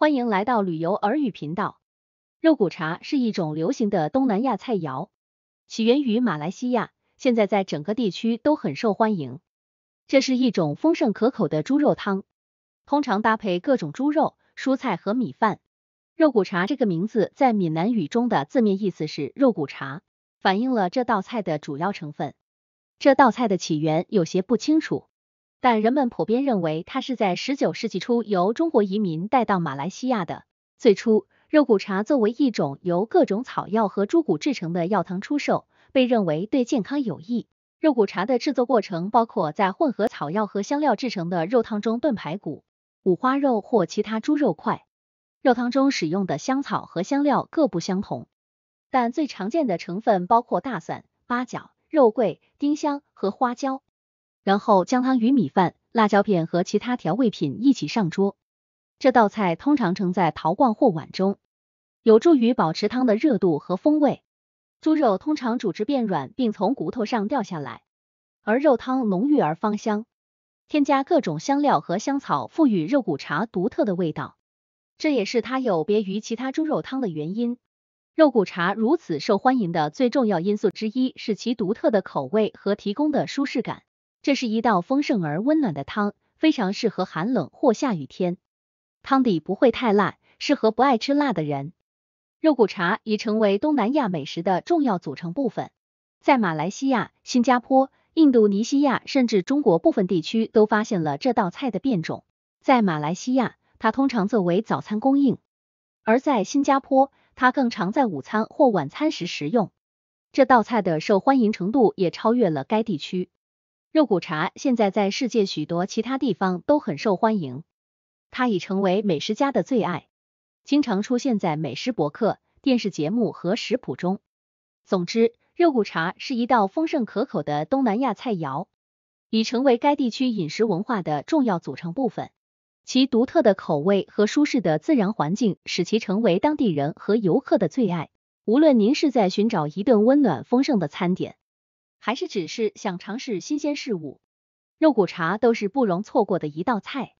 欢迎来到旅游耳语频道。肉骨茶是一种流行的东南亚菜肴，起源于马来西亚，现在在整个地区都很受欢迎。这是一种丰盛可口的猪肉汤，通常搭配各种猪肉、蔬菜和米饭。肉骨茶这个名字在闽南语中的字面意思是“肉骨茶”，反映了这道菜的主要成分。这道菜的起源有些不清楚。但人们普遍认为，它是在19世纪初由中国移民带到马来西亚的。最初，肉骨茶作为一种由各种草药和猪骨制成的药汤出售，被认为对健康有益。肉骨茶的制作过程包括在混合草药和香料制成的肉汤中炖排骨、五花肉或其他猪肉块。肉汤中使用的香草和香料各不相同，但最常见的成分包括大蒜、八角、肉桂、丁香和花椒。然后将汤与米饭、辣椒片和其他调味品一起上桌。这道菜通常盛在陶罐或碗中，有助于保持汤的热度和风味。猪肉通常煮至变软并从骨头上掉下来，而肉汤浓郁而芳香。添加各种香料和香草赋予肉骨茶独特的味道，这也是它有别于其他猪肉汤的原因。肉骨茶如此受欢迎的最重要因素之一是其独特的口味和提供的舒适感。这是一道丰盛而温暖的汤，非常适合寒冷或下雨天。汤底不会太辣，适合不爱吃辣的人。肉骨茶已成为东南亚美食的重要组成部分，在马来西亚、新加坡、印度尼西亚甚至中国部分地区都发现了这道菜的变种。在马来西亚，它通常作为早餐供应；而在新加坡，它更常在午餐或晚餐时食用。这道菜的受欢迎程度也超越了该地区。肉骨茶现在在世界许多其他地方都很受欢迎，它已成为美食家的最爱，经常出现在美食博客、电视节目和食谱中。总之，肉骨茶是一道丰盛可口的东南亚菜肴，已成为该地区饮食文化的重要组成部分。其独特的口味和舒适的自然环境，使其成为当地人和游客的最爱。无论您是在寻找一顿温暖丰盛的餐点，还是只是想尝试新鲜事物，肉骨茶都是不容错过的一道菜。